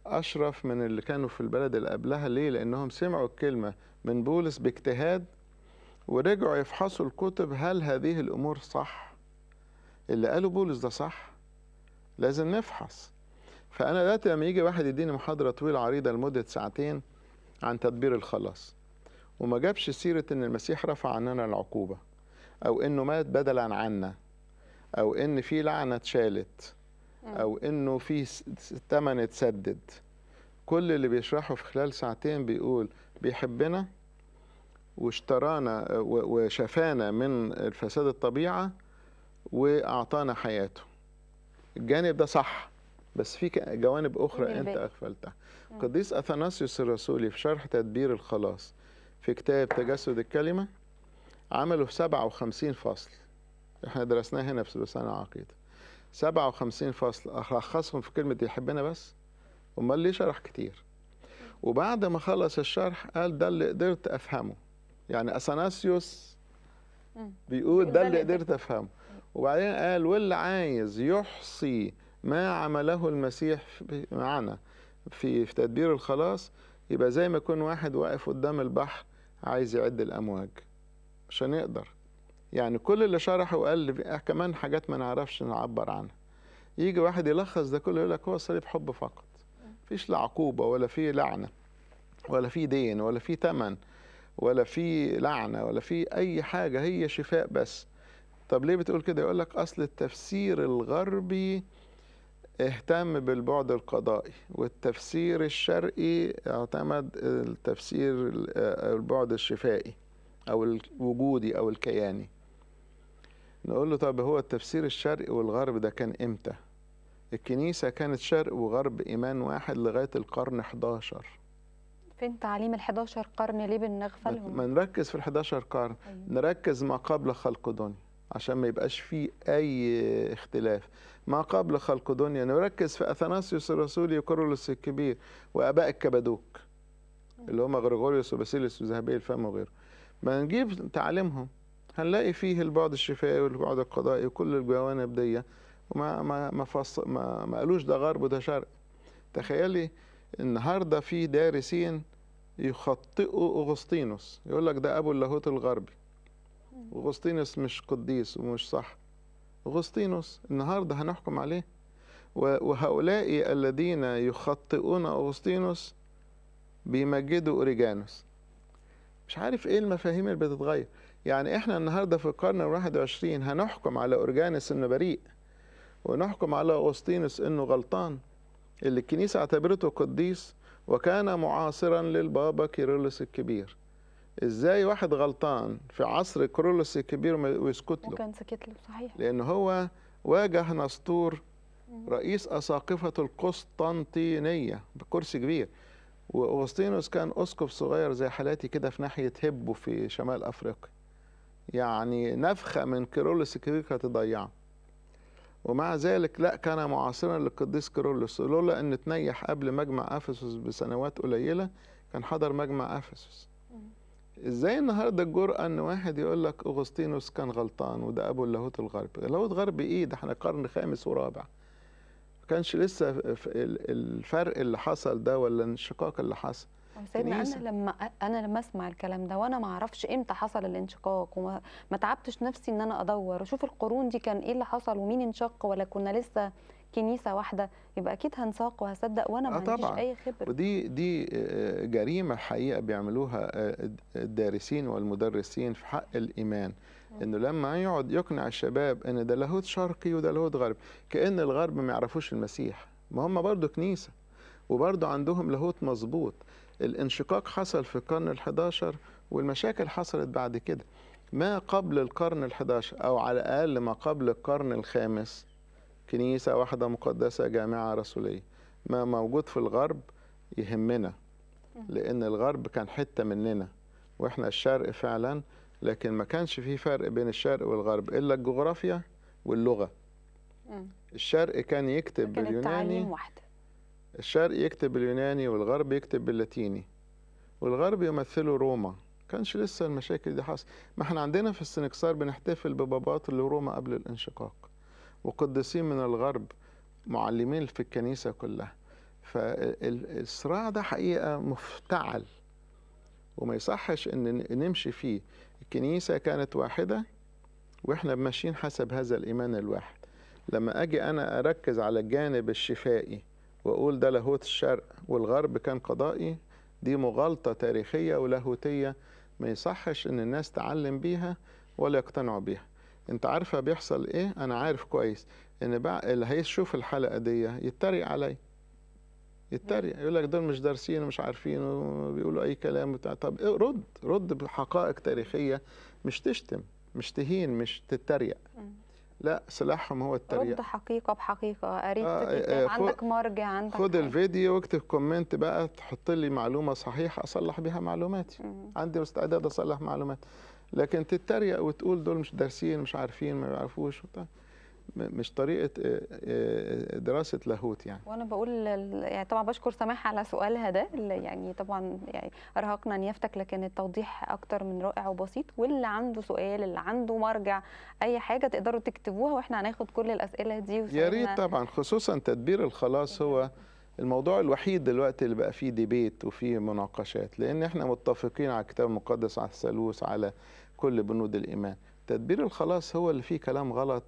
اشرف من اللي كانوا في البلد اللي قبلها ليه لانهم سمعوا الكلمه من بولس باجتهاد ورجعوا يفحصوا الكتب هل هذه الامور صح اللي قاله بولس ده صح لازم نفحص فانا دلوقتي لما يجي واحد يديني محاضره طويله عريضه لمده ساعتين عن تدبير الخلاص وما جابش سيرة إن المسيح رفع عننا العقوبة أو إنه مات بدلا عنا أو إن في لعنة اتشالت آه. أو إنه في ثمن اتسدد كل اللي بيشرحه في خلال ساعتين بيقول بيحبنا واشترانا وشفانا من الفساد الطبيعة وأعطانا حياته الجانب ده صح بس في جوانب أخرى أنت أغفلتها آه. قديس أثناسيوس الرسولي في شرح تدبير الخلاص في كتاب تجسد الكلمة عملوا 57 فصل احنا درسناه هنا في لسان العقيدة 57 فصل ألخصهم في كلمة يحبنا بس أمال ليه شرح كتير وبعد ما خلص الشرح قال ده اللي قدرت أفهمه يعني أثناسيوس بيقول ده اللي قدرت أفهمه وبعدين قال واللي عايز يحصي ما عمله المسيح معنا في, في تدبير الخلاص يبقى زي ما يكون واحد واقف قدام البحر عايز يعد الامواج مش هنقدر يعني كل اللي شرحه وقال كمان حاجات ما نعرفش نعبر عنها يجي واحد يلخص ده كله يقول لك هو صليب حب فقط مفيش لا عقوبه ولا في لعنه ولا في دين ولا في ثمن ولا في لعنه ولا في اي حاجه هي شفاء بس طب ليه بتقول كده يقول لك اصل التفسير الغربي اهتم بالبعد القضائي والتفسير الشرقي اعتمد التفسير البعد الشفائي او الوجودي او الكياني نقول له طب هو التفسير الشرقي والغرب ده كان امتى الكنيسة كانت شرق وغرب إيمان واحد لغاية القرن 11 فين تعليم ال 11 قرن ليه بنغفلهم؟ ما نركز في ال 11 قرن، أيوه. نركز ما قبل خلق دنيا عشان ما يبقاش فيه أي اختلاف، ما قبل خلق دنيا نركز في أثناسيوس الرسولي وكارولوس الكبير وآباء الكبدوك اللي هم غريغوريوس وباسيليس وذهبي الفم وغيره ما نجيب تعليمهم هنلاقي فيه البعد الشفائي والبعد القضائي وكل الجوانب دي وما ما ما, ما, ما قالوش ده غرب وده شرق تخيلي النهارده في دارسين يخطئوا اغسطينوس يقول لك ده ابو اللاهوت الغربي اغسطينوس مش قديس ومش صح أغسطينوس النهاردة هنحكم عليه وهؤلاء الذين يخطئون أغسطينوس بيمجدوا أوريجانوس مش عارف إيه المفاهيم اللي بتتغير يعني إحنا النهاردة في القرن الواحد وعشرين هنحكم على أوريجانوس إنه بريء ونحكم على أغسطينوس إنه غلطان اللي الكنيسة اعتبرته قديس وكان معاصرا للبابا كيرلس الكبير ازاي واحد غلطان في عصر كرولوس الكبير ويسكت له وكان سكت له صحيح لان هو واجه نسطور رئيس اساقفه القسطنطينيه بكرسي كبير واغسطينوس كان اسقف صغير زي حالاتي كده في ناحيه هبو في شمال افريقيا يعني نفخه من كرولوس الكبير كانت تضيعه ومع ذلك لا كان معاصرا للقديس كرولوس لولا ان تنيح قبل مجمع افسس بسنوات قليله كان حضر مجمع افسس ازاي النهارده الجرأه ان واحد يقول لك اغسطينوس كان غلطان وده ابو اللاهوت الغربي، اللاهوت الغربي ايه ده احنا قرن خامس ورابع. ما كانش لسه الفرق اللي حصل ده ولا الانشقاق اللي حصل. سيدنا انا لما انا لما اسمع الكلام ده وانا ما اعرفش امتى حصل الانشقاق وما تعبتش نفسي ان انا ادور واشوف القرون دي كان ايه اللي حصل ومين انشق ولا كنا لسه كنيسه واحده يبقى اكيد هنساق وهصدق وانا آه ما عنديش اي خبره ودي دي آه، جريمه حقيقه بيعملوها آه، الدارسين والمدرسين في حق الايمان انه لما يقعد يقنع الشباب ان ده لاهوت شرقي وده لاهوت غربي كان الغرب ما يعرفوش المسيح ما هم برضه كنيسه وبرضه عندهم لاهوت مظبوط الانشقاق حصل في القرن ال11 والمشاكل حصلت بعد كده ما قبل القرن ال11 او على الاقل ما قبل القرن الخامس كنيسة واحدة مقدسة جامعة رسولية ما موجود في الغرب يهمنا لأن الغرب كان حتة مننا وإحنا الشرق فعلا لكن ما كانش في فرق بين الشرق والغرب إلا الجغرافيا واللغة الشرق كان يكتب باليوناني واحدة. الشرق يكتب باليوناني والغرب يكتب باللاتيني والغرب يمثله روما كانش لسه المشاكل دي حصل ما احنا عندنا في السنكسار بنحتفل ببابات اللي روما قبل الانشقاق وقديسين من الغرب معلمين في الكنيسة كلها فالصراع ده حقيقة مفتعل وما يصحش ان نمشي فيه الكنيسة كانت واحدة واحنا ماشيين حسب هذا الإيمان الواحد لما أجي أنا أركز على الجانب الشفائي وأقول ده لاهوت الشرق والغرب كان قضائي دي مغالطة تاريخية ولاهوتية ما يصحش إن الناس تعلم بيها ولا يقتنعوا بيها انت عارفه بيحصل ايه انا عارف كويس ان بقى اللي هيشوف الحلقه دي يتريق عليا يتريق يقول لك دول مش دارسين ومش عارفين وبيقولوا اي كلام بتاع طب إيه؟ رد رد بحقائق تاريخيه مش تشتم مش تهين مش تتريق لا سلاحهم هو التريق رد حقيقه بحقيقه قريت آه آه عندك مرجع عندك خد الفيديو واكتب كومنت بقى تحط لي معلومه صحيحه اصلح بيها معلوماتي عندي استعداد اصلح معلوماتي لكن تتريق وتقول دول مش دارسين مش عارفين ما بيعرفوش مش طريقه دراسه لاهوت يعني وانا بقول يعني طبعا بشكر سماح على سؤالها ده اللي يعني طبعا يعني ارهقنا ان يفتك لكن التوضيح اكتر من رائع وبسيط واللي عنده سؤال اللي عنده مرجع اي حاجه تقدروا تكتبوها واحنا هناخد كل الاسئله دي يا ريت طبعا خصوصا تدبير الخلاص هو الموضوع الوحيد دلوقتي اللي بقى فيه ديبيت وفيه مناقشات لان احنا متفقين على الكتاب المقدس على الثالوث على كل بنود الإيمان تدبير الخلاص هو اللي فيه كلام غلط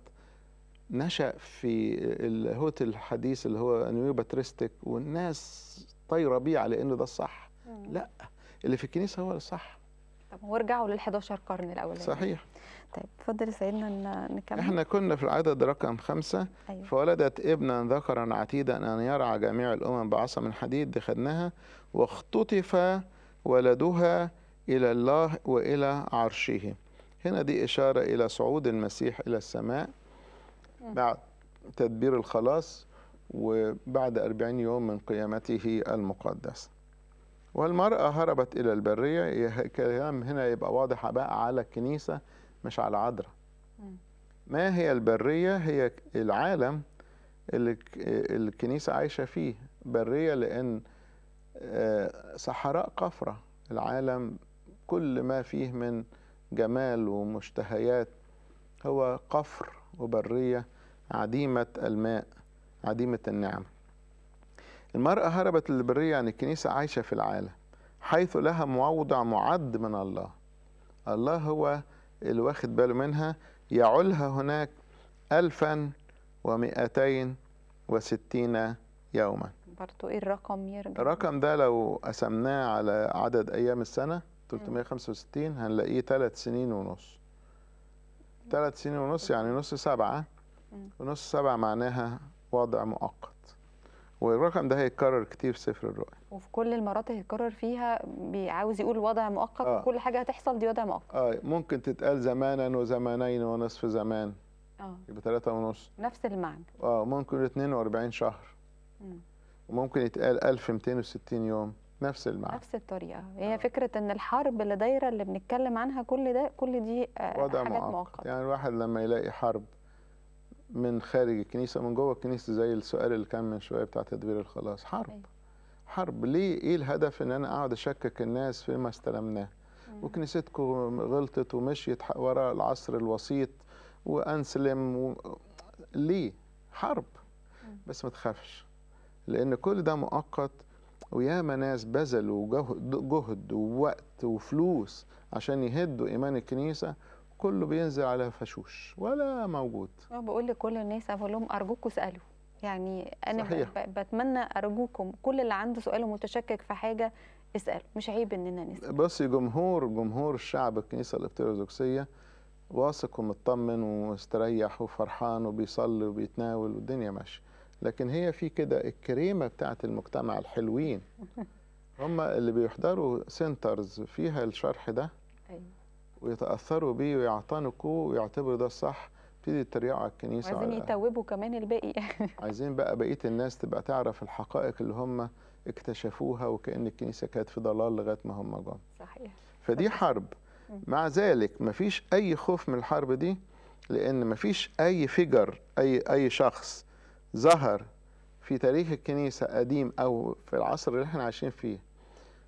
نشأ في الهوت الحديث اللي هو نيو باتريستيك والناس طايرة بيه على أنه ده الصح لا اللي في الكنيسة هو الصح طب ورجعوا لل 11 قرن الأولاني صحيح طيب اتفضل سيدنا نكمل احنا كنا في العدد رقم خمسة أيوة. فولدت ابنا ذكرا عتيدا أن يرعى جميع الأمم بعصا من حديد دي خدناها واختطف ولدها إلى الله وإلى عرشه هنا دي إشارة إلى صعود المسيح إلى السماء بعد تدبير الخلاص وبعد أربعين يوم من قيامته المقدسة والمرأة هربت إلى البرية كلام هنا يبقى واضح بقى على الكنيسة مش على عدرا ما هي البرية هي العالم اللي الكنيسة عايشة فيه برية لأن آه، صحراء قفرة العالم كل ما فيه من جمال ومشتهيات هو قفر وبرية عديمة الماء عديمة النعم المرأة هربت للبرية عن الكنيسة عايشة في العالم حيث لها موضع معد من الله الله هو اللي واخد باله منها يعولها هناك ألفا ومئتين وستين يوما برضو ايه الرقم يرجع الرقم ده لو قسمناه على عدد أيام السنة 365 هنلاقيه ثلاث سنين ونص ثلاث سنين ونص يعني نص سبعة ونص سبعة معناها وضع مؤقت والرقم ده هيتكرر كتير في سفر الرؤية وفي كل المرات هيتكرر فيها عاوز يقول وضع مؤقت آه. كل حاجة هتحصل دي وضع مؤقت اه ممكن تتقال زمانا وزمانين ونصف زمان اه يبقى ثلاثة ونص نفس المعنى اه ممكن 42 شهر مم. وممكن يتقال 1260 يوم نفس المعنى نفس الطريقه هي آه. فكره ان الحرب اللي دايره اللي بنتكلم عنها كل ده كل دي آه، وضع حاجات مؤقته يعني الواحد لما يلاقي حرب من خارج الكنيسه من جوه الكنيسه زي السؤال اللي كان من شويه بتاع تدبير الخلاص حرب أي. أيوة. حرب ليه ايه الهدف ان انا اقعد اشكك الناس فيما استلمناه وكنيستكم غلطت ومشيت وراء العصر الوسيط وانسلم و... ليه حرب بس ما تخافش لان كل ده مؤقت وياما ناس بذلوا جهد, ووقت وفلوس عشان يهدوا ايمان الكنيسه كله بينزل على فشوش ولا موجود اه، بقول لكل الناس اقول لهم ارجوكم اسالوا يعني انا صحيح. بتمنى ارجوكم كل اللي عنده سؤال ومتشكك في حاجه اساله مش عيب اننا نسال بصي جمهور جمهور الشعب الكنيسه الارثوذكسيه واثق ومطمن ومستريح وفرحان وبيصلي وبيتناول والدنيا ماشيه لكن هي في كده الكريمه بتاعه المجتمع الحلوين [LAUGHS] هم اللي بيحضروا سنترز فيها الشرح ده ايوه ويتاثروا بيه ويعتنقوا ويعتبروا ده الصح يبتدي يتريقوا على الكنيسه عايزين يتوبوا كمان الباقي [LAUGHS] عايزين بقى بقيه الناس تبقى تعرف الحقائق اللي هم اكتشفوها وكان الكنيسه كانت في ضلال لغايه ما هم جم صحيح فدي صحيح. حرب مع ذلك مفيش اي خوف من الحرب دي لان مفيش اي فيجر اي اي شخص ظهر في تاريخ الكنيسة قديم أو في العصر اللي احنا عايشين فيه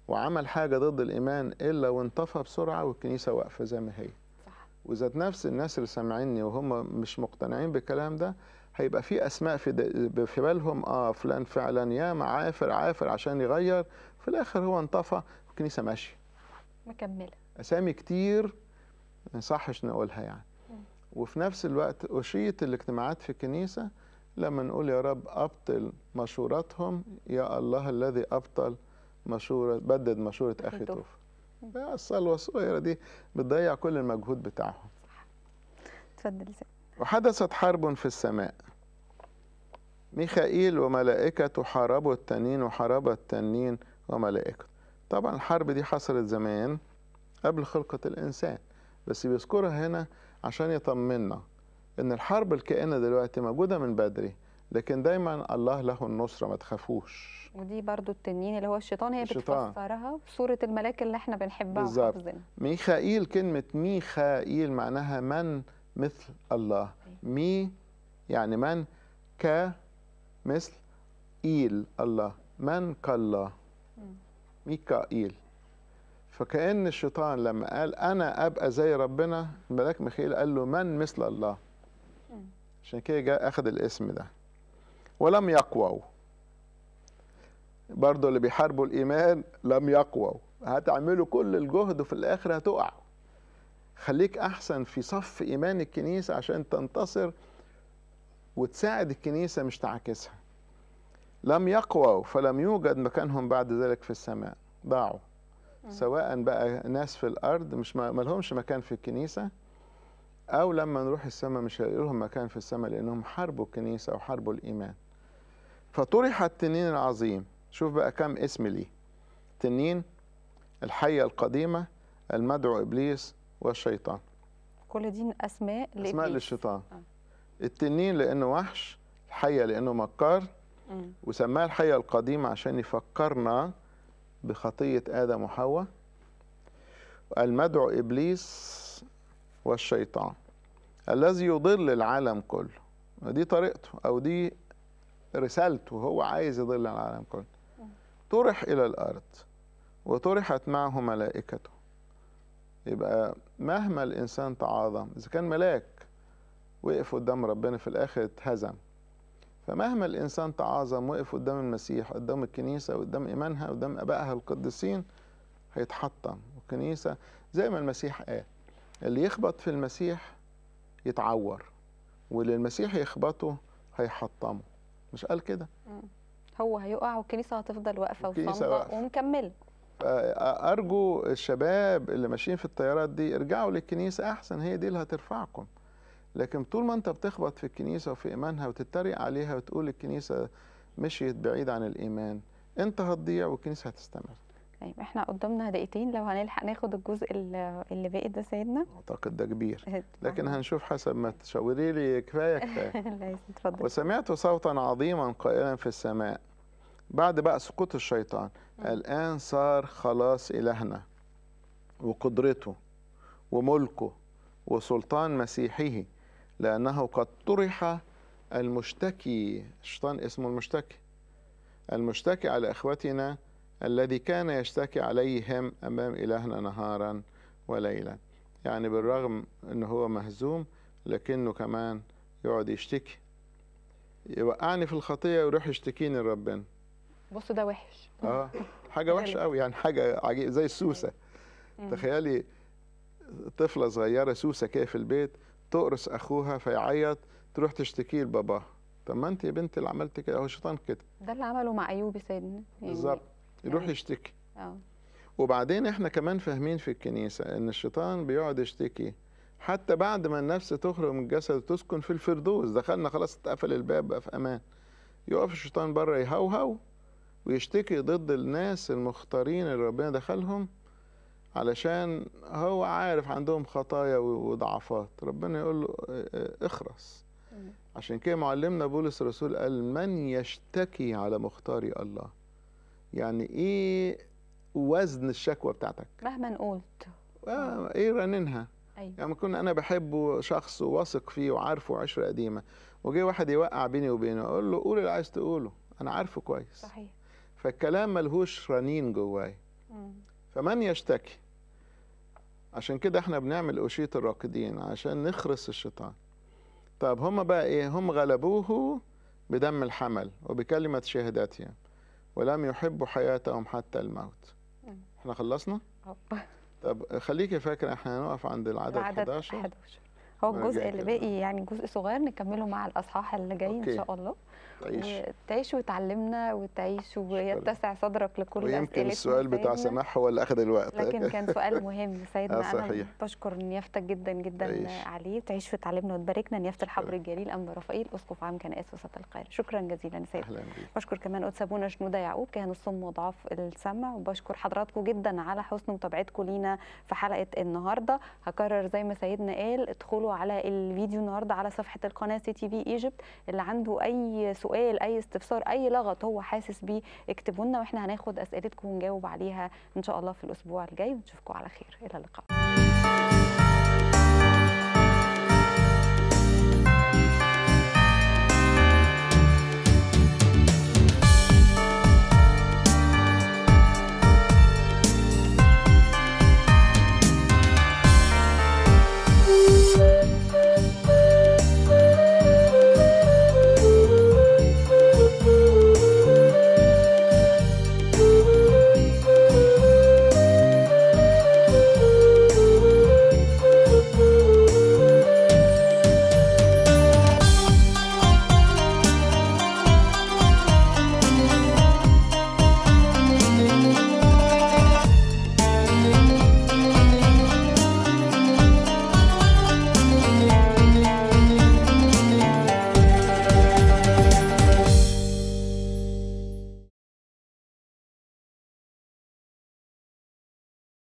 وعمل حاجة ضد الإيمان إلا وانطفى بسرعة والكنيسة واقفة زي ما هي صح. وذات نفس الناس اللي سامعيني وهم مش مقتنعين بالكلام ده هيبقى في أسماء في, في بالهم آه فلان فعلا يا معافر عافر عشان يغير في الآخر هو انطفى والكنيسة ماشية مكملة أسامي كتير ما يصحش نقولها يعني وفي نفس الوقت أشيط الاجتماعات في الكنيسة لما نقول يا رب أبطل مشورتهم يا الله الذي أبطل مشورة بدد مشورة أخي توف الصلوة الصغيرة دي بتضيع كل المجهود بتاعهم اتفضل وحدثت حرب في السماء ميخائيل وملائكته حاربوا التنين وحارب التنين وملائكته طبعا الحرب دي حصلت زمان قبل خلقة الإنسان بس بيذكرها هنا عشان يطمنا ان الحرب الكائنه دلوقتي موجوده من بدري لكن دايما الله له النصره ما تخافوش ودي برضو التنين اللي هو الشيطان هي الشيطان. بتفسرها بصوره الملاك اللي احنا بنحبها بالظبط ميخائيل كلمه ميخائيل معناها من مثل الله إيه. مي يعني من ك مثل إيل الله من كالله ميكائيل فكأن الشيطان لما قال أنا أبقى زي ربنا الملاك ميخائيل قال له من مثل الله عشان كده جاء أخذ الاسم ده ولم يقووا برضو اللي بيحاربوا الإيمان لم يقووا هتعملوا كل الجهد وفي الآخر هتقعوا خليك أحسن في صف إيمان الكنيسة عشان تنتصر وتساعد الكنيسة مش تعاكسها لم يقووا فلم يوجد مكانهم بعد ذلك في السماء ضاعوا سواء بقى ناس في الأرض مش مالهمش مكان في الكنيسة أو لما نروح السماء مش هيلاقي لهم مكان في السماء لأنهم حاربوا الكنيسة أو حاربوا الإيمان فطرح التنين العظيم شوف بقى كم اسم ليه تنين الحية القديمة المدعو إبليس والشيطان كل دي أسماء لإبليس أسماء للشيطان آه. التنين لأنه وحش الحية لأنه مكار وسماه الحية القديمة عشان يفكرنا بخطية آدم وحواء المدعو إبليس والشيطان الذي يضل العالم كله دي طريقته او دي رسالته هو عايز يضل العالم كله طرح الى الارض وطرحت معه ملائكته يبقى مهما الانسان تعاظم اذا كان ملاك وقف قدام ربنا في الاخر اتهزم فمهما الانسان تعاظم وقف قدام المسيح قدام الكنيسه قدام ايمانها قدام ابائها القديسين هيتحطم والكنيسه زي ما المسيح قال اللي يخبط في المسيح يتعور واللي المسيح يخبطه هيحطمه مش قال كده هو هيقع والكنيسه هتفضل واقفه وصامده ومكمله ارجو الشباب اللي ماشيين في الطيارات دي ارجعوا للكنيسه احسن هي دي اللي هترفعكم لكن طول ما انت بتخبط في الكنيسه وفي ايمانها وتتريق عليها وتقول الكنيسه مشيت بعيد عن الايمان انت هتضيع والكنيسه هتستمر طيب احنا قدامنا دقيقتين لو هنلحق ناخد الجزء اللي باقي ده سيدنا اعتقد ده كبير لكن هنشوف حسب ما تشاوري لي كفايه كفايه [LAUGHS] وسمعت صوتا عظيما قائلا في السماء بعد بقى سقوط الشيطان الان صار خلاص الهنا وقدرته وملكه وسلطان مسيحه لانه قد طرح المشتكي الشيطان اسمه المشتكي المشتكي على اخوتنا الذي كان يشتكي عليهم أمام إلهنا نهارا وليلا يعني بالرغم أن هو مهزوم لكنه كمان يقعد يشتكي يوقعني في الخطية ويروح يشتكيني لربنا بص ده وحش اه حاجة [LAUGHS] وحشة قوي يعني حاجة عجيب زي السوسة تخيلي طفلة صغيرة سوسة كده في البيت تقرص أخوها فيعيط تروح تشتكيه لباباها طب ما أنت يا بنتي اللي عملت كده هو الشيطان كده ده اللي عمله مع أيوب سيدنا يعني بالظبط يروح يعني. يشتكي اه وبعدين احنا كمان فاهمين في الكنيسه ان الشيطان بيقعد يشتكي حتى بعد ما النفس تخرج من الجسد تسكن في الفردوس دخلنا خلاص اتقفل الباب بقى في امان يقف الشيطان بره يهوهو ويشتكي ضد الناس المختارين اللي ربنا دخلهم علشان هو عارف عندهم خطايا وضعفات ربنا يقول له اخرس أمم. عشان كده معلمنا بولس الرسول قال من يشتكي على مختاري الله يعني ايه وزن الشكوى بتاعتك مهما قلت آه ايه رننها أيوة. يعني كنا انا بحبه شخص واثق فيه وعارفه عشره قديمه وجي واحد يوقع بيني وبينه اقول له قول اللي عايز تقوله انا عارفه كويس صحيح فالكلام ملهوش رنين جواي فمن يشتكي عشان كده احنا بنعمل أشية الراقدين عشان نخرس الشيطان طب هم بقى ايه هم غلبوه بدم الحمل وبكلمة شهادتهم ولم يحبوا حياتهم حتى الموت احنا خلصنا؟ طب خليكي فاكره احنا هنقف عند العدد, 11 11 هو الجزء اللي باقي يعني جزء صغير نكمله مع الاصحاح اللي جاي أوكي. ان شاء الله تعيش تعيش وتعلمنا وتعيش ويتسع صدرك لكل ويمكن السؤال بتاع سماح هو اللي اخذ الوقت لكن كان سؤال مهم [LAUGHS] سيدنا آه انا بشكر نيافتك جدا جدا تعيش. عليه تعيش وتعلمنا وتباركنا نيافه الحبر الجليل انبا رفائيل اسقف عام كنائس وسط القاهره شكرا جزيلا سيدنا بشكر كمان قدس ابونا شنوده يعقوب كاهن الصم وضعاف السمع وبشكر حضراتكم جدا على حسن متابعتكم لينا في حلقه النهارده هكرر زي ما سيدنا قال ادخلوا على الفيديو النهارده على صفحه القناه سي تي في ايجيبت اللي عنده اي سؤال سؤال اي استفسار اي لغط هو حاسس بيه اكتبوا لنا واحنا هناخد اسئلتكم ونجاوب عليها ان شاء الله في الاسبوع الجاي ونشوفكم على خير الى اللقاء